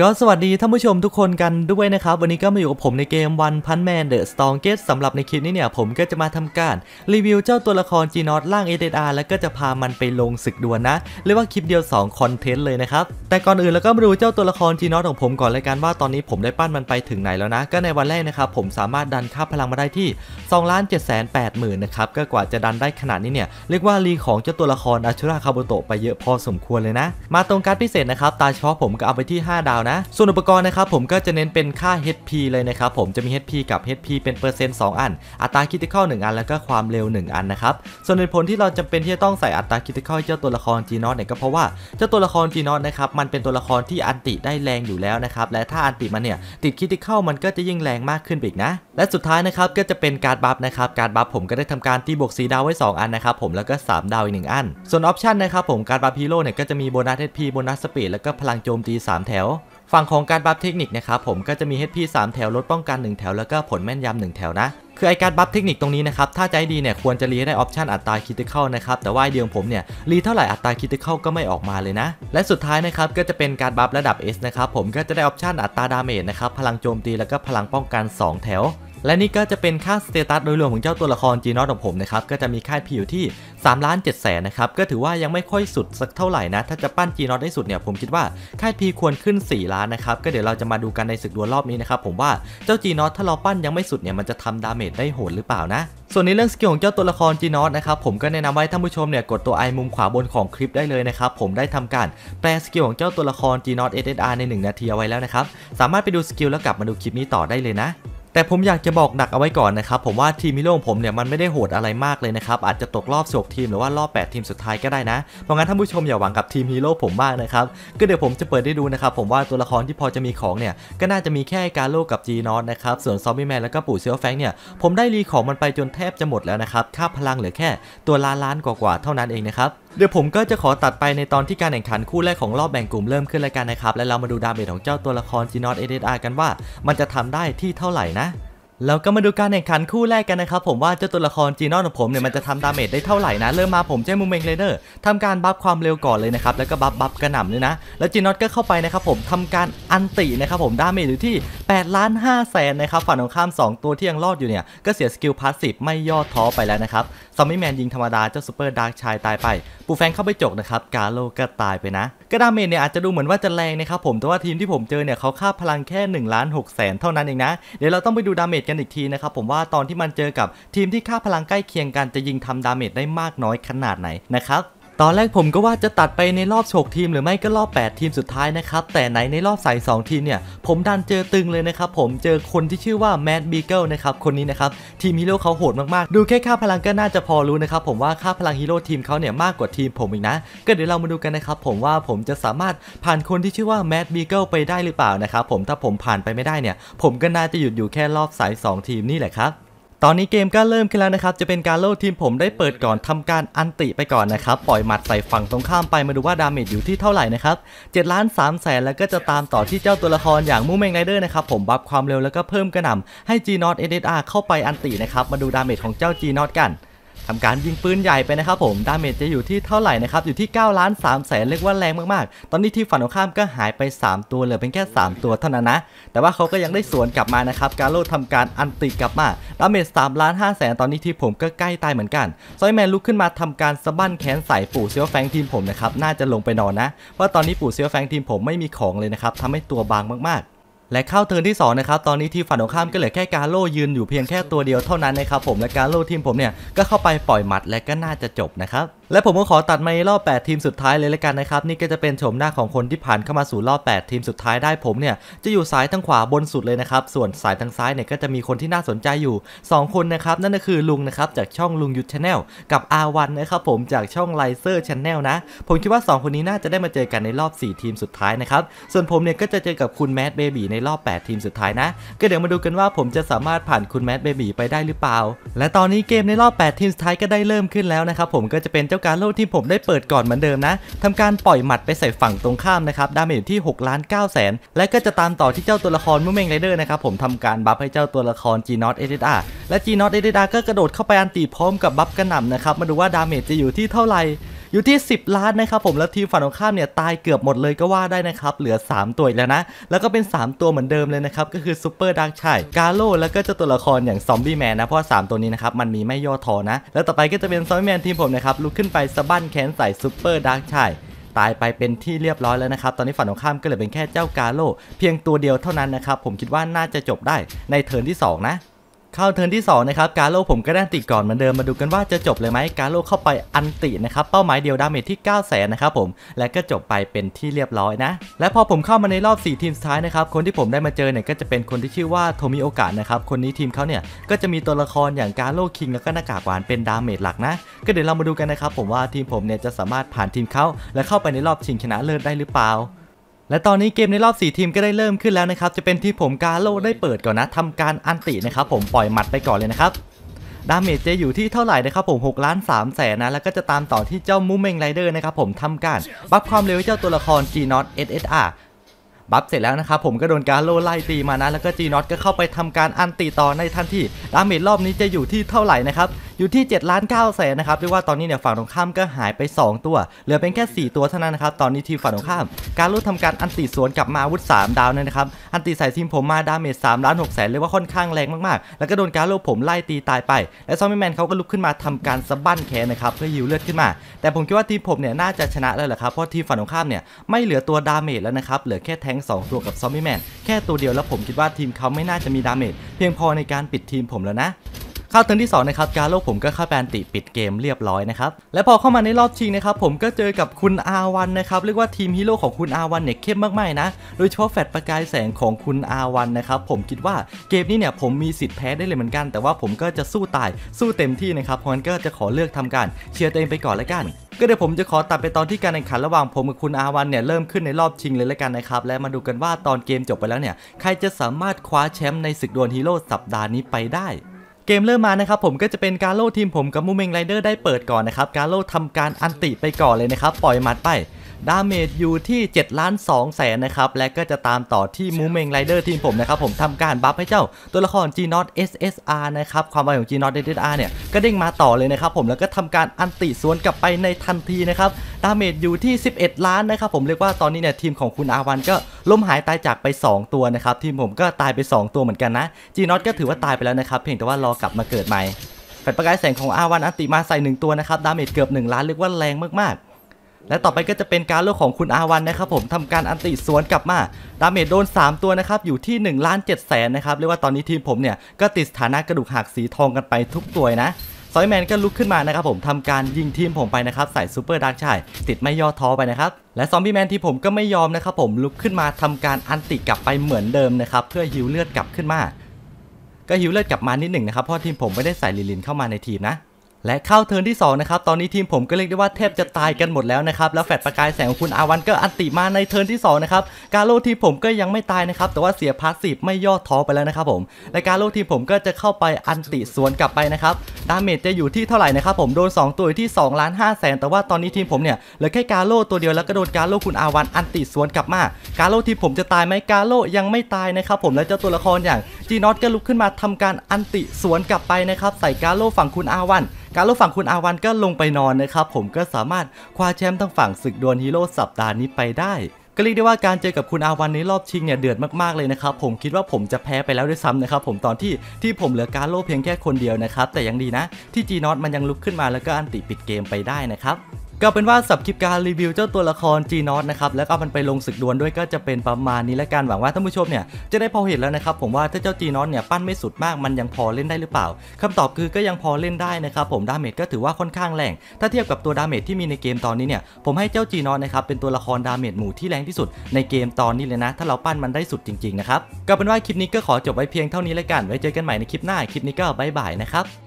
ก็สวัสดีท่านผู้ชมทุกคนกันด้วยนะครับ วันนี้ก็มาอยู่กับผมในเกมวันพันแมนเดอะสตองเกตสำหรับในคลิปนี้เนี่ยผมก็จะมาทำการรีวิวเจ้าตัวละครจีนอตล่างเอเดอาร์แล้วก็จะพามันไปลงศึกดวลนะ เรียกว่าคลิปเดียว 2 คอนเทนต์เลยนะครับ แต่ก่อนอื่นแล้วก็มาดูเจ้าตัวละครจีนอตของผมก่อนเลยกันว่าตอนนี้ผมได้ปั้นมันไปถึงไหนแล้วนะก็ในวันแรกนะครับผมสามารถดันค่าพลังมาได้ที่2ล้านเจ็ดแสนแปดหมื่นนะครับก็กว่าจะดันได้ขนาดนี้เนี่ยเรียกว่ารีของเจ้าตัวละครอาชุราคาโบโตไปเยอะพอสมควรเลยนะ มาตรงการพิเศษนะครับตาเฉพาะผมก็เอาไปที่5ดาวนะส่วนอุปกรณ์นะครับผมก็จะเน้นเป็นค่า HP เลยนะครับ ผมจะมี HP กับ HP เป็นเปอร์เซ็นต์2อัน อัตราคิติคอล1อัน แล้วก็ความเร็ว 1 อันนะครับ ส่วนเหตุผลที่เราจำเป็นที่จะต้องใส่อัตราคิติคอลเจ้าตัวละครจีนอตเนี่ยก็เพราะว่าเจ้าตัวละครจีนอตนะครับมันเป็นตัวละครที่อันติได้แรงอยู่แล้วนะครับ และถ้าอันติมันเนี่ยติดคิติคอลมันก็จะยิ่งแรงมากขึ้นอีกนะและสุดท้ายนะครับก็จะเป็นการบัฟนะครับการบัฟผมก็ได้ทำการตีบวกสีดาวไว้ 2 อันนะครับผมแล้วก็3ดาวอีกหนึ่งอัน ส่วนออปชันนะครับผมการบัฟฮีโร่เนี่ยก็จะมีโบนัสพีโบนัสสปีดแล้วก็พลังโจมตี3แถวฝั่งของการบัฟเทคนิคนะครับผมก็จะมี HP 3แถว ลดป้องกัน1แถวแล้วก็ผลแม่นยำ1แถวนะ คือไอการบัฟเทคนิคตรงนี้นะครับถ้าใจดีเนี่ยควรจะรีให้ได้ออปชันอัตราคิติข้ลนะครับแต่ว่าเดียวผมเนี่ยรีเท่าไหร่อัตราคิติข้ลก็ไม่ออกมาเลยนะและสุดท้ายนะครับก็จะเป็นการบัฟระดับ S นะครับผมก็จะได้ออปชันอัตราดาเมจนะครับพลังโจมตีแล้วก็พลังป้องกัน 2 แถวและนี่ก็จะเป็นค่าสเตตัสโดยรวมของเจ้าตัวละครจีนอตของผมนะครับก็จะมีค่าีอยู่ที่ 3 ล้าน7แสนนะครับ ก็ถือว่ายังไม่ค่อยสุดสักเท่าไหร่นะ ถ้าจะปั้นจีนอตได้สุดเนี่ยผมคิดว่าค่าพีควรขึ้น 4 ล้านนะครับ ก็เดี๋ยวเราจะมาดูกันในศึกดวลรอบนี้นะครับ ผมว่าเจ้าจีนอตถ้าเราปั้นยังไม่สุดเนี่ยมันจะทำดาเมจได้โหดหรือเปล่านะ ส่วนในเรื่องสกิลของเจ้าตัวละครจีนอตนะครับผมก็แนะนำให้ท่านผู้ชมเนี่ยกดตัวไอมุมขวาบนของคลิปได้เลยนะครับผมได้ทำการแปลสกิลของเจ้าตัวละครจีนอตเอสเอสอาร์ในงนาทีเอาไว้แล้วนะครับสามารถไปดูสกิลแล้วกลับมาดูคลิปนี้ต่อได้เลยนะแต่ผมอยากจะบอกหนักเอาไว้ก่อนนะครับ ผมว่าทีมมิโลของผมเนี่ยมันไม่ได้โหดอะไรมากเลยนะครับ อาจจะตกรอบสบทีมหรือว่ารอบ 8 ทีมสุดท้ายก็ได้นะเพราะงั้นท่านผู้ชมอย่าหวังกับทีมฮีโร่ผมมากนะครับ ก็เดี๋ยวผมจะเปิดได้ดูนะครับ ผมว่าตัวละครที่พอจะมีของเนี่ย ก็น่าจะมีแค่การโลกกับจีนอตนะครับส่วนซอมบี้แมนแล้วก็ปู่เซลยวแฟงเนี่ยผมได้รีของมันไปจนแทบจะหมดแล้วนะครับค่าพลังเหลือแค่ตัวล้านล้านกว่าๆเท่านั้นเองนะครับเดี๋ยวผมก็จะขอตัดไปในตอนที่การแข่งขันคู่แรกของรอบแบ่งกลุ่มเริ่มขึ้นแล้วกันนะครับ และเรามาดูดาเมจของเจ้าตัวละครจีนอตเอเดอาร์กันว่ามันจะทำได้ที่เท่าไหร่นะ แล้วก็มาดูการแข่งขันคู่แรกกันนะครับ ผมว่าเจ้าตัวละครจีนอตของผมเนี่ยมันจะทำดาเมจได้เท่าไหร่นะเริ่มมาผมใช้มูเมงเลเดอร์ทำการบัฟความเร็วก่อนเลยนะครับแล้วก็บัฟบัฟกระหน่ำเลยนะ แล้วจีนอตก็เข้าไปนะครับผมทำการอันตินะครับผมดาเมจอยู่ที่8ล้านาแสนนะครับฝั่งของข้าม 2 ตัวที่ยังรอดอยู่เนี่ยก็เสียสกิลพาสซีฟไม่ย่อท้อไปแล้วนะครับซัมมี่แมนยิงธรรมดา เจ้าซูเปอร์ดาร์กชายตายไปปูแฟงเข้าไปจกนะครับกาโลก็ตายไปนะ กระดาเมนเนี่ยอาจจะดูเหมือนว่าจะแรงนะครับผมแต่ว่าทีมที่ผมเจอเนี่ยเขาค่าพลังแค่1นึ่งล้านหกแสนเท่านั้นเองนะเดี๋ยวเราต้องไปดูดาเมจกันอีกทีนะครับผมว่าตอนที่มันเจอกับทีมที่ค่าพลังใกล้เคียงกันจะยิงทำดาเมจได้มากน้อยขนาดไหนนะครับตอนแรกผมก็ว่าจะตัดไปในรอบ6ทีมหรือไม่ก็รอบ 8 ทีมสุดท้ายนะครับแต่ไหนในรอบสาย2ทีมเนี่ยผมดันเจอตึงเลยนะครับผมเจอคนที่ชื่อว่าแมดบีเกิลนะครับคนนี้นะครับทีมฮีโร่เขาโหดมากๆดูแค่ค่าพลังก็น่าจะพอรู้นะครับผมว่าค่าพลังฮีโร่ทีมเขาเนี่ยมากกว่าทีมผมอีกนะ ก็เดี๋ยวเรามาดูกันนะครับ ผมว่าผมจะสามารถผ่านคนที่ชื่อว่าแมดบีเกิลไปได้หรือเปล่านะครับผมถ้าผมผ่านไปไม่ได้เนี่ย ผมก็น่าจะหยุดอยู่แค่รอบสาย2ทีมนี่แหละครับตอนนี้เกมก็เริ่มขึ้นแล้วนะครับ จะเป็นการโลดทีมผมได้เปิดก่อนทำการอันติไปก่อนนะครับปล่อยหมัดใส่ฝั่งตรงข้ามไปมาดูว่าดาเมจอยู่ที่เท่าไหร่นะครับเจ็ดล้านสามแสนแล้วก็จะตามต่อที่เจ้าตัวละครอย่างมูเมงไรเดอร์นะครับ ผมบัฟความเร็วแล้วก็เพิ่มกระหน่าให้ G ีนอตเอเข้าไปอันตินะครับ มาดูดาเมจของเจ้า G นอตกันทำการยิงปืนใหญ่ไปนะครับผม ดาเมจจะอยู่ที่เท่าไหร่นะครับ อยู่ที่ 9 ล้าน3แสนเรียกว่าแรงมากๆ ตอนนี้ที่ฝั่งของข้ามก็หายไป 3 ตัวเหลือเป็นแค่3 ตัวเท่านั้นนะ แต่ว่าเขาก็ยังได้สวนกลับมานะครับ การโลทำการอันติกลับมา ดาเมจสามล้านห้าแสนตอนนี้ที่ผมก็ใกล้ตายเหมือนกัน ซอยแมนลุกขึ้นมาทำการสะบั้นแขนใส่ปู่เซียวแฟงทีมผมนะครับ น่าจะลงไปนอนนะเพราะตอนนี้ปู่เซียวแฟงทีมผมไม่มีของเลยนะครับทำให้ตัวบางมากๆและเข้าเทิร์นที่ 2 นะครับ ตอนนี้ทีมฝั่งตรงข้ามก็เหลือแค่กาโลยืนอยู่เพียงแค่ตัวเดียวเท่านั้นนะครับผม และการโลทีมผมเนี่ย ก็เข้าไปปล่อยหมัดและก็น่าจะจบนะครับและผมก็ขอตัดมาในรอบ 8 ทีมสุดท้ายเลยละกันนะครับ นี่ก็จะเป็นโฉมหน้าของคนที่ผ่านเข้ามาสู่รอบ 8 ทีมสุดท้ายได้ผมเนี่ยจะอยู่สายทางขวาบนสุดเลยนะครับส่วนสายทางซ้ายเนี่ยก็จะมีคนที่น่าสนใจอยู่ 2 คนนะครับนั่นก็คือลุงนะครับจากช่องลุงยุทธชาแนลกับอาวันนะครับผมจากช่องไลเซอร์ชาแนลนะผมคิดว่า 2 คนนี้น่าจะได้มาเจอกันในรอบ 4 ทีมสุดท้ายนะครับส่วนผมเนี่ยก็จะเจอกับคุณแมดเบบีในรอบ 8 ทีมสุดท้ายนะ ก็เดี๋ยวมาดูกันว่าผมจะสามารถผ่านคุณแมดเบบีไปได้หรือเปล่า และตอนนี้เกมในรอบ 8 ทีมสุดท้ายก็ได้เริ่มขึ้นแล้วนะครับผมก็จะเป็นเจาจ้าการโลดที่ผมได้เปิดก่อนเหมือนเดิมนะ ทำการปล่อยหมัดไปใส่ฝั่งตรงข้ามนะครับ ดาเมจอยู่ที่6ล้าน9แสน และก็จะตามต่อที่เจ้าตัวละครมูเมงไรเดอร์นะครับ ผมทำการบัฟให้เจ้าตัวละครจีนอตเอเดอาและจีนอตเอเดอาก็กระโดดเข้าไปอันตีพร้อมกับบัฟกระหน่ำนะครับ มาดูว่าดาเมจจะอยู่ที่เท่าไหร่อยู่ที่ 10ล้านนะครับผมแล้วทีมฝันของข้ามเนี่ยตายเกือบหมดเลยก็ว่าได้นะครับ เหลือ 3 ตัวอีกแล้วนะ แล้วก็เป็น 3 ตัวเหมือนเดิมเลยนะครับ ก็คือซูเปอร์ดักชัยกาโลแล้วก็จะตัวละครอย่างซอมบี้แมนนะ เพราะ 3 ตัวนี้นะครับ มันมีไม่ย่อทอนะ แล้วต่อไปก็จะเป็นซอมบี้แมนทีมผมนะครับลุกขึ้นไปสะบั้นแขนใส่ซูเปอร์ดักชัยตายไปเป็นที่เรียบร้อยแล้วนะครับตอนนี้ฝันของข้ามก็เหลือเป็นแค่เจ้ากาโลเพียงตัวเดียวเท่านั้นนะครับผมคิดว่าน่าจะจบได้ในเทิร์นที่ 2 นะข้าเทิร์นที่2นะครับ การโลผมก็ได้ติก่อนเหมือนเดิม มาดูกันว่าจะจบเลยไหมการโลเข้าไปอันตินะครับ เป้าหมายเดียวดาเมจที่ 9 0 0 0สนนะครับผม และก็จบไปเป็นที่เรียบร้อยนะ และพอผมเข้ามาในรอบ 4 ทีมสุดท้ายนะครับ คนที่ผมได้มาเจอเนี่ยก็จะเป็นคนที่ชื่อว่าโทมิโอกะนะครับ คนนี้ทีมเขาเนี่ยก็จะมีตัวละครอย่างการโลคิงแล้วก็หน้ากากหวานเป็นดาเมจหลักนะ ก็เดี๋ยวเรามาดูกันนะครับผมว่าทีมผมเนี่ยจะสามารถผ่านทีมเขาและเข้าไปในรอบชิงชนะเลิศได้หรือเปล่าและตอนนี้เกมในรอบ 4 ทีมก็ได้เริ่มขึ้นแล้วนะครับ จะเป็นที่ผมกาโลได้เปิดก่อนนะทำการอันตินะครับ ผมปล่อยหมัดไปก่อนเลยนะครับดาเมจจะอยู่ที่เท่าไหร่นะครับ ผม6ล้าน3 แสนนะแล้วก็จะตามต่อที่เจ้ามูเมงไรเดอร์นะครับผมทำการบัฟความเร็วเจ้าตัวละคร g อสอ SSR บัฟเสร็จแล้วนะครับ ผมก็โดนกาโลไล่ตีมานะ แล้วก็จีนอตก็เข้าไปทำการอันตีต่อในทันทีดาเมจรอบนี้จะอยู่ที่เท่าไหร่นะครับอยู่ที่7ล้าน9แสนนะครับเรียกว่าตอนนี้เนี่ยฝั่งตรงข้ามก็หายไป 2 ตัว เหลือเป็นแค่ 4 ตัวเท่านั้นนะครับ ตอนนี้ทีมฝั่งตรงข้าม การลุนทำการอันติสวนกลับมาวุธ3ดาวนะครับ อันติใส่ทีมผมมาดาเมจ3ล้าน6แสนเรียกว่าค่อนข้างแรงมากๆ แล้วก็โดนการลุ้ผมไล่ตีตายไป และซอมบี้แมนเขาก็ลุกขึ้นมาทำการสะบั้นแขนนะครับเพื่อยิวเลือดขึ้นมา แต่ผมคิดว่าทีมผมเนี่ยน่าจะชนะแล้วแหละครับเพราะทีมฝั่งตรงข้ามเนี่ยไม่เหลือตัวดาเมจแล้วนะครับเหลือแค่แทง2ตัวกับซอมบี้แมนแค่ตัวเดียวแล้วผมคิดว่าทีมเขาไม่น่าจะมีดาเมจเพียงพอในการปิดทีมผมแล้วนะข้าเตินที่2นะครับการโลกผมก็ข้าแบนติปิดเกมเรียบร้อยนะครับและพอเข้ามาในรอบชิงนะครับผมก็เจอกับคุณอาวันนะครับเรียกว่าทีมฮีโร่ของคุณอาวันเนี่ยเข้มมากๆนะโดยเฉพาะแฟดประกายแสงของคุณอาวันนะครับผมคิดว่าเกมนี้เนี่ยผมมีสิทธิ์แพ้ ได้เลยเหมือนกัน แต่ว่าผมก็จะสู้ตายสู้เต็มที่นะครับเพราะงั้นก็จะขอเลือกทำการเชียร์ตัวเองไปก่อนละกัน ก็เดี๋ยวผมจะขอตัดไปตอนที่การแข่งขันระหว่างผมกับคุณอาวันเนี่ยเริ่มขึ้นในรอบชิงเลยละกันนะครับและมาดูกันว่าตอนเกมจบไปแล้วเนี่ยใครจะสามารถคว้าแชมป์ในศึกดวลฮีโร่สัปดาห์นี้ไปได้เกมเริ่มมานะครับ ผมก็จะเป็นการโล่ทีมผมกับมูเมงไรเดอร์ได้เปิดก่อนนะครับ การโล่ทำการอันติไปก่อนเลยนะครับปล่อยหมัดไปดาเมจอยู่ที่7 ล้านสองแสนนะครับ และก็จะตามต่อที่มูเมงไรเดอร์ทีมผมนะครับ ผมทำการบัฟให้เจ้าตัวละคร g n o อ SSR นะครับ ความไวของ g นอตเอสเนี่ย ก็เด้งมาต่อเลยนะครับผมแล้วก็ทำการอันติสวนกลับไปในทันทีนะครับดาเมจอยู่ที่ 11 ล้านนะครับ ผมเรียกว่าตอนนี้เนี่ย ทีมของคุณอาวันก็ล้มหายตายจากไป 2 ตัวนะครับทีมผมก็ตายไป 2 ตัวเหมือนกันนะจีนอตก็ถือว่าตายไปแล้วนะครับเพียงแต่ว่ารอกลับมาเกิดใหม่แฟลชประกายแสงของอาวันอันติมาใส่1ตัวนะครับดาเมจเกือบ1ล้านเรียกว่าแรงมากและต่อไปก็จะเป็นการเลือกของคุณอาวันนะครับผมทำการอันติสวนกลับมาดาเมจโดน 3 ตัวนะครับอยู่ที่1นึ่งล้านเจ็ดแสนนะครับเรียกว่าตอนนี้ทีมผมเนี่ยก็ติดฐานะกระดูกหักสีทองกันไปทุกตัวนะ ซอยแมนก็ลุกขึ้นมานะครับผมทำการยิงทีมผมไปนะครับใส่ซูเปอร์ดาร์กชาย ติดไม่ย่อท้อไปนะครับ และซอมบี้แมนที่ผมก็ไม่ยอมนะครับผมลุกขึ้นมาทำการอันติกลับไปเหมือนเดิมนะครับเพื่อฮิวเลือดกลับขึ้นมา ก็ฮิวเลือดกลับมานิดหนึ่งนะครับเพราะทีมผมไม่ได้ใส่ลิลิน เข้ามาในทีมนะและเข้าเทิร์นที่2นะครับตอนนี้ทีมผมก็เรียกได้ว่าเทพจะตายกันหมดแล้วนะครับแล้วแฟดประกายแสงของคุณอาวันก็อันติมาในเทิร์นที่2นะครับกาโลทีมผมก็ยังไม่ตายนะครับแต่ว่าเสียพาสซีฟไม่ย่อท้อไปแล้วนะครับผมและกาโลทีมผมก็จะเข้าไปอันติสวนกลับไปนะครับดาเมจจะอยู่ที่เท่าไหร่นะครับผมโดน 2 ตัวที่2ล้านห้าแสนแต่ว่าตอนนี้ทีมผมเนี่ย เหลือแค่กาโลตัวเดียวแล้วก็โดนกาโลคุณอาวันอันติสวนกลับมากาโลทีมผมจะตายไหมกาโลยังไม่ตายนะครับผมและเจ้าตัวละครอย่างจีนอตก็ลุกขึ้นมาทำการอันติสวนกลับไปนะครับใส่กาโลฝั่งคุณอาวัน การลฝั่งคุณอาวันก็ลงไปนอนนะครับผมก็สามารถคว้าแชมป์ทั้งฝั่งศึกดวลฮีโร่สัปดาห์นี้ไปได้ก็เรียกได้ว่าการเจอกับคุณอาวันในรอบชิงเนี่ยเดือดมากๆเลยนะครับผมคิดว่าผมจะแพ้ไปแล้วด้วยซ้ำนะครับผมตอนที่ที่ผมเหลือการโลเพียงแค่คนเดียวนะครับแต่ยังดีนะที่จีนอตมันยังลุกขึ้นมาแล้วก็อันติปิดเกมไปได้นะครับก็เป็นว่าสับคลิปการรีวิวเจ้าตัวละครจีนอตนะครับแล้วก็มันไปลงศึกดวลด้วยก็จะเป็นประมาณนี้และการหวังว่าท่านผู้ชมเนี่ยจะได้พอเห็นแล้วนะครับผมว่าถ้าเจ้าจีนอตเนี่ยปั้นไม่สุดมากมันยังพอเล่นได้หรือเปล่า คำตอบคือก็ยังพอเล่นได้นะครับผมดาเมจก็ถือว่าค่อนข้างแรง ถ้าเทียบกับตัวดาเมจที่มีในเกมตอนนี้เนี่ย ผมให้เจ้าจีนอตนะครับเป็นตัวละครดาเมจหมู่ที่แรงที่สุด ในเกมตอนนี้เลยนะ ถ้าเราปั้นมันได้สุดจริงๆนะครับก็เป็นว่าคลิปนี้ก็ขอจบไว้เพียงเท่านี้แล้วกัน ไว้เจอกันใหม่ในคลิปหน้าคลิปนี้ก็บายบายนะครับ